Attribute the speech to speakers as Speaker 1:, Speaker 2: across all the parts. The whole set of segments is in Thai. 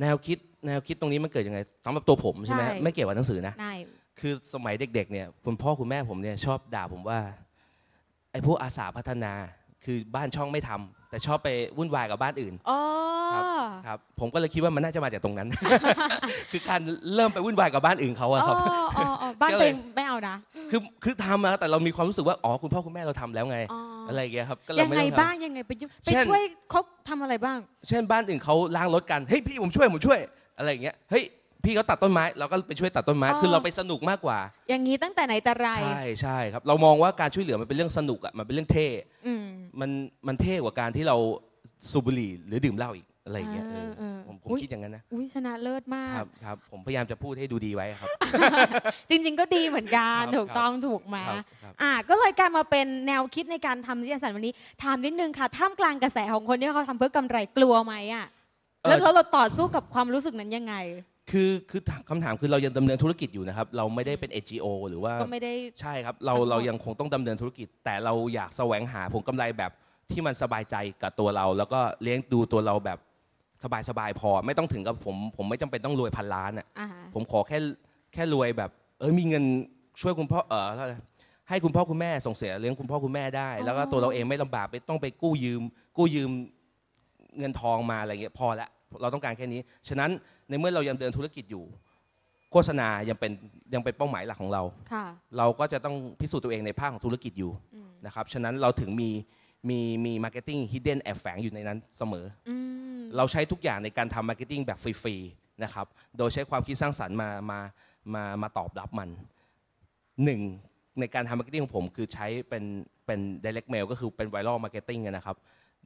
Speaker 1: แนวคิดแนวคิดตรงนี้มันเกิดยังไงสำหรับตัวผมใช่ไหมไม่เกี่ยวกับหนังสือนะคือสมัยเด็ก ๆ เนี่ยคุณพ่อคุณแม่ผมเนี่ย ชอบด่าผมว่าไอ้พวกอาสาพัฒนาคือบ้านช่องไม่ทำแต่ชอบไปวุ่นวายกับบ้านอื่นอครับ ผมก็เลยคิดว่ามันน่าจะมาจากตรงนั้น คือการเริ่มไปวุ่นวายกับบ้านอื่นเขาอะครับ
Speaker 2: บ้านเตองไม่เอานะ
Speaker 1: คือคือทำมาแต่เรามีความรู้สึกว่าอ๋อคุณพ่อคุณแม่เราทำแล้วไงอะไรอย่างเงี้ยครับยังไงบ้าง
Speaker 2: ยังไงไปยุ่งไปช่วยเขาทำอะไรบ้าง
Speaker 1: เช่นบ้านอื่นเขาล้างรถกันเฮ้ยพี่ผมช่วยผมช่วย อะไรอย่างเงี้ยเฮ้ยพี่เขาตัดต้นไม้ เราก็ไปช่วยตัดต้นไม้คือเราไปสนุกมากกว่า
Speaker 2: อย่างนี้ตั้งแต่ไหนแต่ไรใช
Speaker 1: ่ใช่ครับเรามองว่าการช่วยเหลือมันเป็นเรื่องสนุกอ่ะมันเป็นเรื่องเท่มมันมันเท่กว่าการที่เราสูบบุหรี่หรือดื่มเหล้าอีกอะไรอย่างเงี้ยอผมผมคิดอย่างนั้นนะ
Speaker 2: อุ้ยชนะเลิศมาคกรับ
Speaker 1: ครับผมพยายามจะพูดให้ดูดีไว้ครับ
Speaker 2: จริงๆก็ดีเหมือนกัน ถูกต้องถูกไหมาอ่ะก็เลยกลายมาเป็นแนวคิดในการทำนิตยสารวันนี้ถามนิดนึงค่ะท่ามกลางกระแสของคนที่เขาทำเพื่อกำไรกลัวไหมอ่ะแล้วเราต่อสู้กับความรู้สึกนั้นยังไง
Speaker 1: คือคือคำถามคือเรายังดำเนินธุรกิจอยู่นะครับ เราไม่ได้เป็น NGO หรือว่าก็ไม่ได้ใช่ครับ เราเรายังคงต้องดำเนินธุรกิจ แต่เราอยากแสวงหาผลกำไรแบบที่มันสบายใจกับตัวเรา แล้วก็เลี้ยงดูตัวเราแบบสบายๆพอไม่ต้องถึงกับผมผมไม่จำเป็นต้องรวยพันล้านอ่ะ่ะผมขอแค่แค่รวยแบบเออมีเงินช่วยคุณพ่อเออให้คุณพ่อคุณแม่ส่งเสียเลี้ยงคุณพ่อคุณแม่ได้ แล้วก็ตัวเราเองไม่ลำบากไม่ต้องไปกู้ยืม กู้ยืมเงินทองมาอะไรเงี้ยพอละเราต้องการแค่นี้ฉะนั้นในเมื่อเรายังเดินธุรกิจอยู่ โฆษณายังเป็นยังเป็นเป้าหมายหลักของเราค่ะเราก็จะต้องพิสูจน์ตัวเองในภาคของธุรกิจอยู่นะครับฉะนั้นเราถึงมีมีมีมาร์เก็ตติ้งฮิดเด้นแอบแฝงอยู่ในนั้นเสมอเราใช้ทุกอย่างในการทำมาร์เก็ตติ้งแบบฟรีๆนะครับ โดยใช้ความคิดสร้างสรรค์มา มา มามาตอบรับมันหนึ่งในการทำมาร์เก็ตติ้งของผมคือใช้เป็นเป็นดิเรกเมลก็คือเป็นไวรัลมาร์เก็ตติ้งนะครับ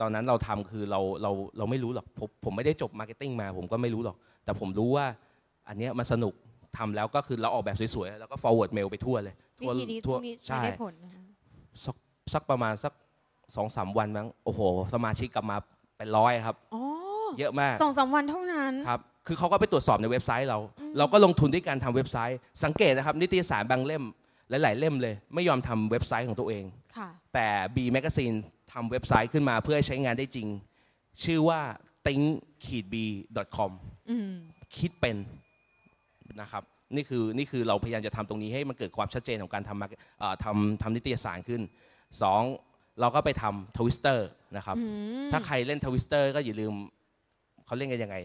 Speaker 1: ตอนนั้นเราทำคือเราเราเราไม่รู้หรอกผมผมไม่ได้จบมาร์เก็ตติ้งมา ผมก็ไม่รู้หรอก แต่ผมรู้ว่า อันเนี้ยมันสนุกทำแล้วก็คือเราออกแบบสวยๆแล้วก็ forward mail ไปทั่วเลยทั่วทั่วใช่ผลสักสักประมาณสักสองสามวันมั้งโอ้โหสมาชิกกลับมาเป็นร้อยครับเยอะมากสอง
Speaker 2: สาวันเท่านั้น
Speaker 1: ครับ คือเขาก็ไปตรวจสอบในเว็บไซต์เรา เราก็ลงทุนด้วยการทำเว็บไซต์ สังเกตนะครับ นิตยสารบางเล่มหลายๆเล่มเลย ไม่ยอมทำเว็บไซต์ของตัวเอง แต่ B Magazine ทำเว็บไซต์ขึ้นมาเพื่อใช้งานได้จริง ชื่อว่า think-b.com คิดเป็น นะครับ นี่คือนี่คือเราพยายามจะทำตรงนี้ให้มันเกิดความชัดเจนของการทำทำทำนิตยสารขึ้น 2 เราก็ไปทำทวิสเตอร์นะครับถ้าใครเล่นทวิสเตอร์ก็อย่าลืมเขาเล่นกันยังไง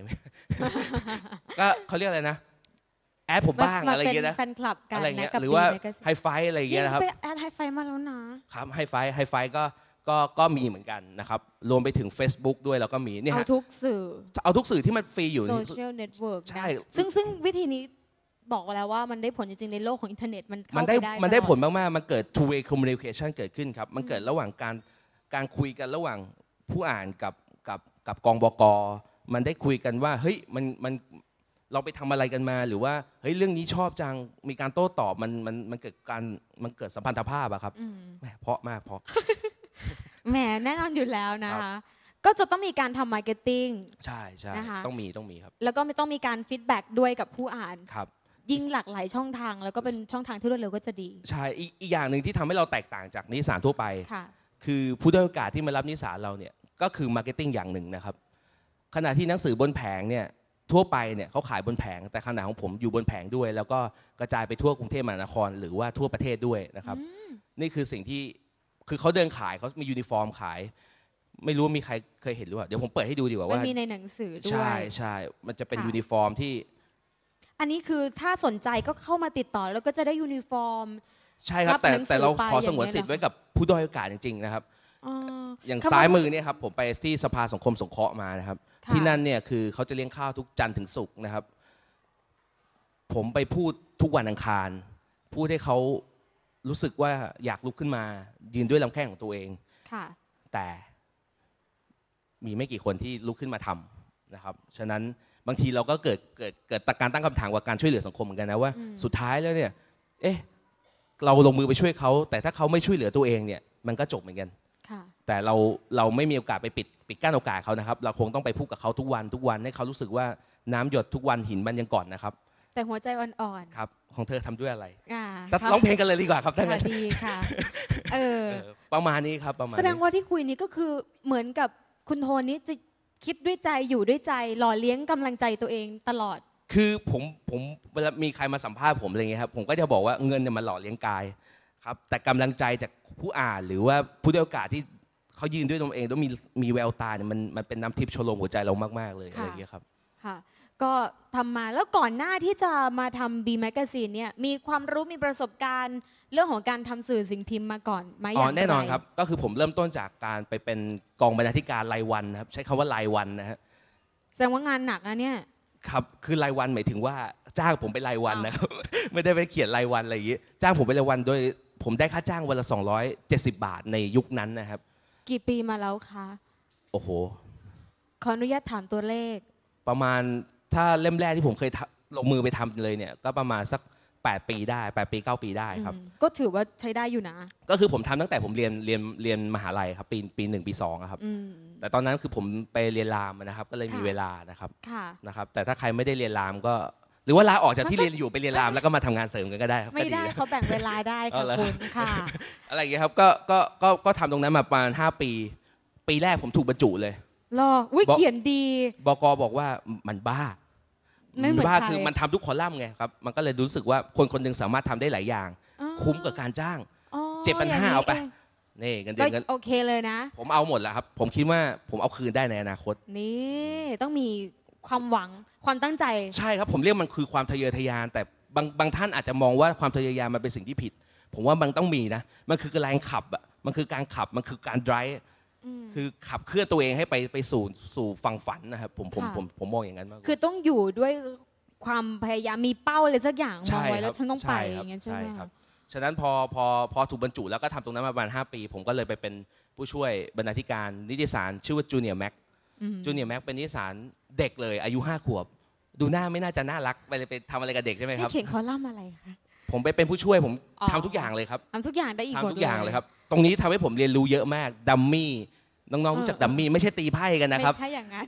Speaker 1: ก็เขาเรียกอะไรนะแอดผมบ้างอะไรอย่างเงี้ยนะแฟนคลับกันอะไรเงี้ยหรือว่าไฮไฟอะไรอย่างเงี้ยนะครับ
Speaker 2: แอดไฮไฟมาแล้วนะ
Speaker 1: ครับไฮไฟไฮไฟก็ก็ก็มีเหมือนกันนะครับรวมไปถึง Facebook ด้วยแล้วก็มีเนี่ยเอาทุกสื่อเอาทุกสื่อที่มันฟรีอยู่โซเชี
Speaker 2: ยลเน็ตเวิร์กใช่ซึ่งซึ่งวิธีนี้บอกแล้วว่ามันได้ผลจริงๆในโลกของอินเทอร์เน็ต มันเข้าไได้มันได้ผล
Speaker 1: มากๆ มันเกิด two way communication เกิดขึ้นครับมันเกิดระหว่างการการคุยกันระหว่างผู้อ่านกับกับกับกองบกมันได้คุยกันว่าเฮ้ยมันมันเราไปทำอะไรกันมา หรือว่าเฮ้ยเรื่องนี้ชอบจังมีการโต้ตอบมันมันมันเกิดการมันเกิดสัมพันธภาพอะครับแหมเพาะมากเพาะ
Speaker 2: แหมแน่นอนอยู่แล้วนะคะก็จะต้องมีการทำมาร์เก็ตติ้ง
Speaker 1: ใช่ใช่ต้องมีต้องมีครับ
Speaker 2: แล้วก็ไม่ต้องมีการฟีดแบ็กด้วยกับผู้อ่านครับ ยิ่งหลากหลายช่องทางแล้วก็เป็นช่องทางที่รวดเร็วก็จะดี
Speaker 1: ใช่อีกอย่างหนึ่งที่ทำให้เราแตกต่างจากนิสสารทั่วไปคือผู้ด้อโอกาสที่มารับนิสสารเราเนี่ยก็คือมาร์เก็ตติ้งอย่างหนึ่งนะครับขณะที่หนังสือบนแผงเนี่ยทั่วไปเนี่ยเขาขายบนแผงแต่ขนาดของผมอยู่บนแผงด้วย แล้วก็กระจายไปทั่วกรุงเทพมหานครหรือว่าทั่วประเทศด้วยนะครับ นี่คือสิ่งที่คือเขาเดินขายเขามียูนิฟอร์มขายไม่รู้มีใครเคยเห็นหรือเปล่า เดี๋ยวผมเปิดให้ดูดีกว่าว่ามันมีในหนังสือด้วยใช่ใช่มันจะเป็นยูนิฟอร์มที่
Speaker 2: อันนี้คือถ้าสนใจก็เข้ามาติดต่อแล้วก็จะได้ยูนิฟอร์มใช่ครับ แต่แต่เราขอสงวนสิทธิ์ไว
Speaker 1: ้กับผู้ด้อยโอกาสจริงๆนะครับอย่างซ้ายมือเนี่ยครับผมไปที่สภาสังคมสงเคราะห์มานะครับที่นั่นเนี่ยคือเขาจะเลี้ยงข้าวทุกจันทร์ถึงศุกร์นะครับ ผมไปพูดทุกวันอังคาร พูดให้เขารู้สึกว่าอยากลุกขึ้นมายืนด้วยลำแข้งของตัวเองแต่มีไม่กี่คนที่ลุกขึ้นมาทำนะครับ ฉะนั้นบางทีเราก็เกิดเกิดเกิดการตั้งคำถามว่าการช่วยเหลือสังคมเหมือนกันนะว่าสุดท้ายแล้วเนี่ยเอ๊ะเราลงมือไปช่วยเขาแต่ถ้าเขาไม่ช่วยเหลือตัวเองเนี่ยมันก็จบเหมือนกันแต่เราเราไม่มีโอกาสไปปิดปิดกั้นโอกาสเขานะครับ เราคงต้องไปพูดกับเขาทุกวันทุกวันให้เขารู้สึกว่าน้ำหยดทุกวันหินบันยังก่อนนะครับ
Speaker 2: แต่หัวใจอ่อน
Speaker 1: ๆครับของเธอทำด้วยอะไรอ่าร้องเพลงกันเลยดีกว่าครับท่านดีค่ะเออประมาณนี้ครับประมาณแสดง
Speaker 2: ว่าที่คุยนี้ก็คือเหมือนกับคุณโทนนี้จะคิดด้วยใจอยู่ด้วยใจ หล่อเลี้ยงกำลังใจตัวเองตลอด
Speaker 1: คือผมผมเวลามีใครมาสัมภาษณ์ผมอะไรเงี้ยครับ ผมก็จะบอกว่าเงินเนี่ยมันหล่อเลี้ยงกายครับแต่กำลังใจจากผู้อ่าน หรือว่าผู้ได้โอกาสที่เขายืนด้วยตัวเองแล้วมีมีแววตาเนี่ยมันมันเป็นน้ำทิพย์ชโลมหัวใจเรามากๆ เลยอะไรอย่างเงี้ยครับ
Speaker 2: ค่ะก็ทำมาแล้วก่อนหน้าที่จะมาทำบีแมกซีนเนี่ยมีความรู้มีประสบการณ์เรื่องของการทำสื่อสิ่งพิมพ์มาก่อนไหมอ๋อย่างไรแน่นอนครับ
Speaker 1: ก็คือผมเริ่มต้นจากการไปเป็นกองบรรณาธิการรายวันนะครับใช้คำว่ารายวันนะฮะ
Speaker 2: แสดงว่างานหนักนะเนี่ย
Speaker 1: ครับคือรายวันหมายถึงว่าจ้างผมไปรายวันนะครับ ไม่ได้ไปเขียนรายวันอะไรอย่างงี้จ้างผมไปรายวันโดยผมได้ค่าจ้างวันละ 270 บาทในยุคนั้นนะครับกี่
Speaker 2: ปีมาแล้วคะโอ้โหขออนุญาตถามตัวเลข
Speaker 1: ประมาณถ้าเล่มแรกที่ผมเคยลงมือไปทำเลยเนี่ย ก็ประมาณสัก 8 ปีได้ 8 ปี9ปีได้ครับ
Speaker 2: ก็ถือว่าใช้ได้อยู่นะ
Speaker 1: ก็คือผมทำตั้งแต่ผมเรียนเรียนเรียนมหาลัยครับ ปีปีหนึ่งปีสองครับแต่ตอนนั้นคือผมไปเรียนรามนะครับ ก็เลยมีเวลานะครับนะครับแต่ถ้าใครไม่ได้เรียนรามก็หรือว่าลาออกจากที่เรียนอยู่ไปเรียนรามแล้วก็มาทำงานเสริมกันก็ได้ไม่ได้เขา
Speaker 2: แบ่งเวลาได้ค่ะคุณค่ะ
Speaker 1: อะไรอย่างเงี้ยครับ ก็ก็ก็ก็ทำตรงนั้นมาประมาณห้าปี ปีแรกผมถูกบรรจุเลย
Speaker 2: รออุ้ยเขียนดี
Speaker 1: บก บอกว่ามันบ้ามันบ้าคือมันทำทุกคอลัมน์ไงครับมันก็เลยรู้สึกว่าคนคนนึงสามารถทำได้หลายอย่าง คุ้มกับการจ้าง
Speaker 2: เจ็บปันห้าเอาไป
Speaker 1: นี่กันเดือนกันโอ
Speaker 2: เคเลยนะ ผม
Speaker 1: เอาหมดแล้วครับ ผมคิดว่าผมเอาคืนได้ในอนาคต
Speaker 2: นี่ต้องมีความหวังความตั้งใจ
Speaker 1: ใช่ครับ ผมเรียกมันคือความทะเยอทะยาน แต่บางบางท่านอาจจะมองว่าความทะเยอทะยานมันเป็นสิ่งที่ผิด ผมว่ามันต้องมีนะ มันคือแรงขับอ่ะมันคือการขับมันคือการ drive คือขับเคลื่อนตัวเองให้ไปไปสู่สู่ฝั่งฝันนะครับผมผมผมผมมองอย่างนั้นมากคือต
Speaker 2: ้องอยู่ด้วยความพยายามมีเป้าอะไรสักอย่างมองไว้แล้วฉันต้องไปอย่างเงี้ยใช่ไหมครับ
Speaker 1: ฉะนั้นพอพอพอถูกบรรจุ แล้วก็ทำตรงนั้นมาประมาณ5ปี ผมก็เลยไปเป็นผู้ช่วยบรรณาธิการนิติสาร ชื่อว่าจูเนียร์แม็กจูเนียร์แม็กเป็นนิติสารเด็กเลยอายุห้าขวบ ดูหน้าไม่น่าจะน่ารักไปไปทำอะไรกับเด็กใช่ไหมครับเขียน
Speaker 2: คอลัมน์อะไรคะ
Speaker 1: ผมไปเป็นผู้ช่วยผมทำทำทุกอย่างเลยครับท
Speaker 2: ำทุกอย่างได้อีกทำทุกอย่างเลยครับ
Speaker 1: ตรงนี้ทำให้ผมเรียนรู้เยอะมากดัมมี่น้องๆรู้จักดัมมี่ไม่ใช่ตีไพ่กันนะครับไม่ใช่อย่างนั้น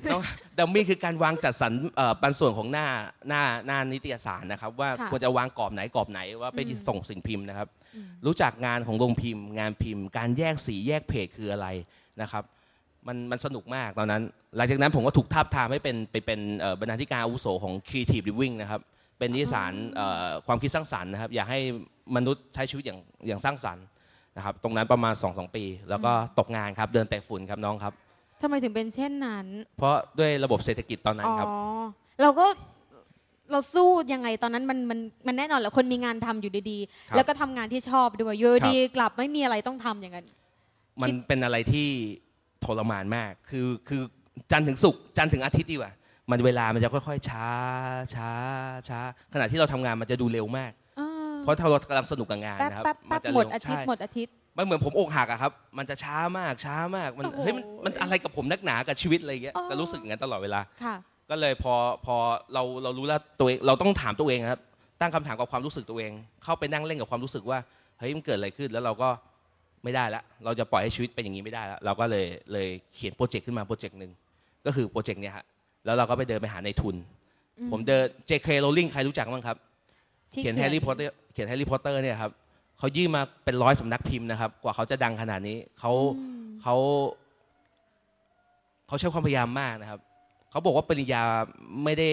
Speaker 1: ดัมมี่คือการวางจัดสรรเอ่อปันส่วนของหน้าหน้าหน้านิตยสารนะครับ ว่าควรจะวางกรอบไหนกรอบไหน ว่าไปส่งสิ่งพิมพ์นะครับรู้จักงานของโรงพิมพ์งานพิมพ์การแยกสีแยกเพจคืออะไรนะครับมันมันสนุกมากตอนนั้น หลังจากนั้นผมก็ถูกทาบทามให้เป็นไปเป็นบรรณาธิการอาวุโสของ Creative Living นะครับเป็นนิสารความคิดสร้างสรรค์นะครับ อยากให้มนุษย์ใช้ชีวิตอย่างอย่างสร้างสรรค์นะครับ ตรงนั้นประมาณ2อสปี แล้วก็ตกงานครับ เดินแต่ฝุ่นครับน้องครับ
Speaker 2: ทำไมถึงเป็นเช่นนั้น
Speaker 1: เพราะด้วยระบบเศรษฐกิจตอนนั้นครับอ๋อ
Speaker 2: เราก็เราสู้ยังไง ตอนนั้นมันมันมันแน่นอนแหละคนมีงานทำอยู่ดีๆ แล้วก็ทำงานที่ชอบด้วยอยู่ดีกลับไม่มีอะไรต้องทำอย่างนั้น
Speaker 1: มันเป็นอะไรที่ทรมานมาก คือ คือ จันทร์ถึงศุกร์จันทร์ถึงอาทิตย์ดีกว่ามันเวลามันจะค่อย ๆ ช้า ช้า ช้า ขณะที่เราทำงานมันจะดูเร็วมาก เพราะถ้าเรากำลังสนุกกับงานนะครับ มันจะหมดอาทิตย์หมดอาทิตย์มันเหมือนผมอกหักอะครับ มันจะช้ามาก ช้ามาก มันเฮ้ยมันอะไรกับผมนักหนา กับชีวิตอะไรเงี้ยก็รู้สึกอย่างนั้นตลอดเวลาก็เลยพอพอเราเรารู้แล้วตัวเอง เราต้องถามตัวเองครับ ตั้งคำถามกับความรู้สึกตัวเอง เข้าไปนั่งเล่นกับความรู้สึกว่า เฮ้ยมันเกิดอะไรขึ้น แล้วเราก็ไม่ได้ละเราจะปล่อยให้ชีวิตเป็นอย่างนี้ไม่ได้ละเราก็เลยเลยเขียนโปรเจกต์ขึ้นมาโปรเจกต์หนึ่งก็คือโปรเจกต์เนี้ยฮะแล้วเราก็ไปเดินไปหาในทุน ผมเดิน JK Rowling ใครรู้จักบ้างครับเขียนแฮร์รี่พอตเตอร์เขียนแฮร์รี่พอตเตอร์เนี่ยครับเขายื่นมาเป็นร้อยสำนักพิมพ์นะครับ กว่าเขาจะดังขนาดนี้เขาเขาเขาใช้ความพยายามมากนะครับเขาบอกว่าปริญญาไม่ได้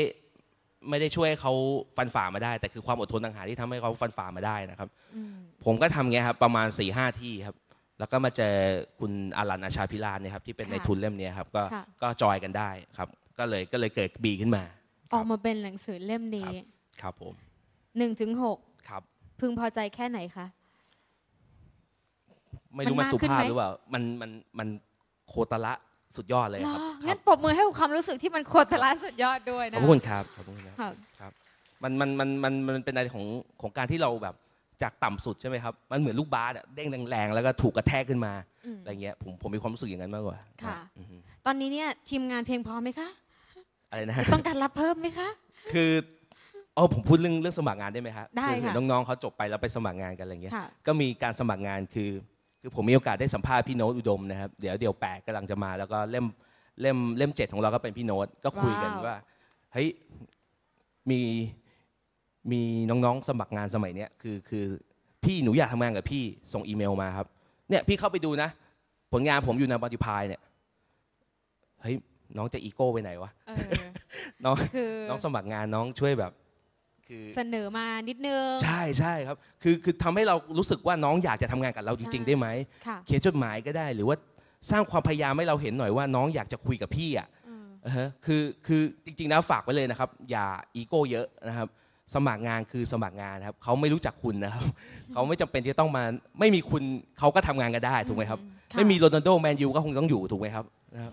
Speaker 1: ไม่ได้ช่วยเขาฟันฝ่ามาได้ แต่คือความอดทนต่างหากที่ทำให้เขาฟันฝ่ามาได้นะครับ ผมก็ทำเงี้ยครับ ประมาณ4ี่ห้าที่ครับ แล้วก็มาเจอคุณอารัน อาชาพิลานเนี่ยครับที่เป็นในทุนเล่มนี้ครับ ก็ก็จอยกันได้ครับ ก็เลยก็เลยเกิดบีขึ้นมา
Speaker 2: ออกมาเป็นหนังสือเล่มนี้ ครับผมหนึ่งถึงหกครับ พึงพอใจแค่ไหนคะ
Speaker 1: ไม่รู้มันสุภาพหรือเปล่ามันมันมันโคตรละสุดยอดเลยครับ
Speaker 2: งั้นปรบมือให้ความรู้สึกที่มันโคตรละสุดยอดด้วยนะ ขอบคุณค
Speaker 1: รับ ขอบคุณครับคมันมันมันมันมันเป็นอะไรของของการที่เราแบบจากต่ำสุดใช่ไหมครับ มันเหมือนลูกบาสเด้งแรงๆแล้วก็ถูกกระแทกขึ้นมาอะไรเงี้ย ผมผมมีความรู้สึกอย่างนั้นมากกว่า
Speaker 2: ค่ะตอนนี้เนี่ยทีมงานเพียงพอไหมคะ
Speaker 1: อะไรนะ ต้องก
Speaker 2: ารรับเพิ่มไหมคะ
Speaker 1: คืออ๋อผมพูดเรื่องเรื่องสมัครงานได้ไหมครับได้ค่ะน้องๆเขาจบไปแล้วไปสมัครงานกันอะไรเงี้ย ก็มีการสมัครงานคือคือผมมีโอกาสได้สัมภาษณ์พี่โน้ตอุดมนะครับเดี๋ยวเดี๋ยวแปะกำลังจะมาแล้วก็เล่มเล่มเล่มเจ็ดของเราก็เป็นพี่โน้ตก็คุยกันว่าเฮ้ยมีมีน้องๆสมัครงานสมัยเนี้ยคือคือ พี่หนูอยากทำงานกับพี่ส่งอีเมลมาครับ เนี่ยพี่เข้าไปดูนะผลงานผมอยู่ในบัติพายเนี่ยเฮ้ยน้องจะอีโก้ไปไหนวะน้องน้องสมัครงานน้องช่วยแบบคือเส
Speaker 2: นอมานิดนึงใช
Speaker 1: ่ใช่ครับ คือคือทำให้เรารู้สึกว่าน้องอยากจะทำงานกับเราจริง ๆได้ไหมเขียนจดหมายก็ได้ หรือว่าสร้างความพยายามให้เราเห็นหน่อยว่า น้องอยากจะคุยกับพี่อ่ะือคือคือจริงๆแล้วฝากไว้เลยนะครับ อย่าอีโก้เยอะนะครับ สมัครงานคือสมัครงานครับ เขาไม่รู้จักคุณนะครับ เขาไม่จำเป็นที่ต้องมาไม่มีคุณเขาก็ทำงานกันได้ถูกไหมครับ ไม่มีโรนัลโดแมนยูก็คงต้องอยู่ถูกไหมครับนะครับ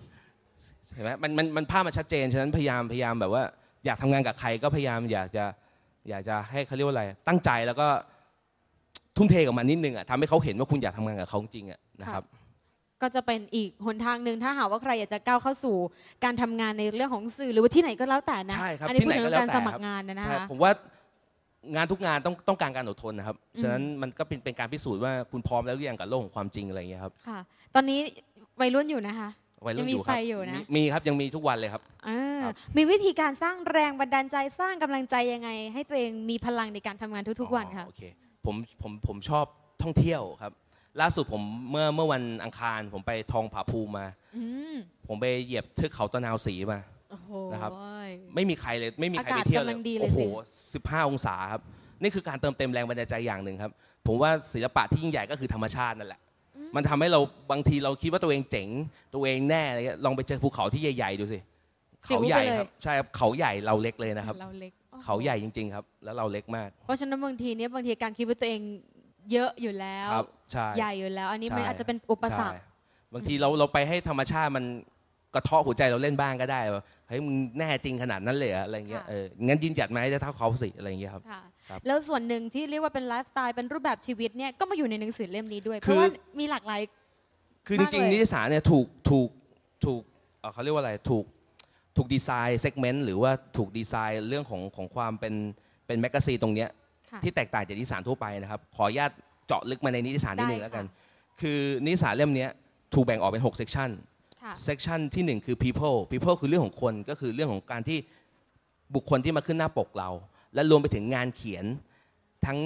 Speaker 1: เห็นไหมมันมันมันภาพมันชัดเจน ฉะนั้นพยายามพยายามแบบว่า อยากทำงานกับใครก็พยายามอยากจะอยากจะให้เขาเรียกว่าอะไร ตั้งใจแล้วก็ทุ่มเทกับมันนิดนึงอ่ะทำให้เขาเห็นว่าคุณอยากทำงานกับเขาจริงอ่ะนะครับ
Speaker 2: ก็จะเป็นอีกหนทางหนึ่งถ้าหากว่าใครอยากจะก้าวเข้าสู่การทำงานในเรื่องของสื่อหรือว่าที่ไหนก็แล้วแต่นะใช่ครับอันี้ที่พูดไหนถึงก็แล้วการแต่สมัครับงานนะฮะผ
Speaker 1: มว่างานทุกงาน ต้องต้องการการอดทนนะครับฉะนั้นมันก็เป็นเป็นการพิสูจน์ว่าคุณพร้อมแล้วหรือยังกับโลกของความจริงอะไรอย่างเงี้ยครับ
Speaker 2: ค่ะตอนนี้วัยรุ่นอยู่นะคะวัยรุ่นังมีอยู่ครัไฟบอยู่นะมี
Speaker 1: มีครับยังมีทุกวันเลยครับ
Speaker 2: อ่ามีวิธีการสร้างแรงบันดาลใจสร้างกำลังใจยังไงให้ตัวเองมีพลังในการทำงานทุกๆ วันคะโอเค
Speaker 1: ผมผมผมชอบท่องเที่ยวครับ ล่าสุดผมเมื่อเมื่อวันอังคารผมไปทองผาภูมาอาผมไปเหยียบเทือกเขาตะนาวสีมานะครับไม่มีใครเลยไม่มีใครไปเที่ยวเลยโอ้โหสิบห้าองศาครับนี่คือการเติมเต็มแรงบันดาลใจอย่างหนึ่งครับ ผมว่าศิลปะที่ยิ่งใหญ่ก็คือธรรมชาตินั่นแหละมันทำให้เราบางทีเราคิดว่าตัวเองเจ๋ง ตัวเองแน่อะไรเงี้ยลองไปเจอภูเขาที่ใหญ่ๆดูสิ
Speaker 2: เขาใหญ่เลยครับ
Speaker 1: ใช่ครับเขาใหญ่เราเล็กเลยนะครับเราเ
Speaker 2: ล็กเขาให
Speaker 1: ญ่จริงๆครับแล้วเราเล็กมาก
Speaker 2: เพราะฉะนั้นบางทีเนี้ยบางทีการคิดว่าตัวเองเยอะอยู่แล้วใหญ่อยู่แล้ว อันนี้มันอาจจะเป็นอุปสรรค
Speaker 1: บางทีเราเราไปให้ธรรมชาติมันกระเทาะหัวใจเราเล่นบ้างก็ได้ว่าเฮ้ยมึงแน่จริงขนาดนั้นเลยอะอะไรเงี้ยเอองั้นยินจัดไหมจะเท่าเขาสิอะไรเงี้ยครับแล้
Speaker 2: วส่วนหนึ่งที่เรียกว่าเป็นไลฟ์สไตล์เป็นรูปแบบชีวิตเนี่ยก็มาอยู่ในหนังสือเล่มนี้ด้วยเพคือราะว่ามีหลากหลาย
Speaker 1: คือจริงๆนิสสารเนี่ยถูกถูกถูกเขาเรียกว่าอะไรถูกถูกดีไซน์เซกเมนต์ หรือว่าถูกดีไซน์ เรื่องของของความเป็นเป็นแมกกาซีนตรงเนี้ยที่แตกต่างจากนิสสานทั่วไปนะครับ ขออนุญาตเจาะลึกมาในนิสสานนิดนึงแล้วกัน คือนิสสานเล่มนี้ถูกแบ่งออกเป็น6เซกชันเซกชันที่หนึ่งคือ people people คือเรื่องของคนก็คือเรื่องของการที่บุคคลที่มาขึ้นหน้าปกเรา และรวมไปถึงงานเขียนทั้ง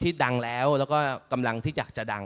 Speaker 1: ที่ดังแล้วแล้วก็กำลังที่อยากจะดัง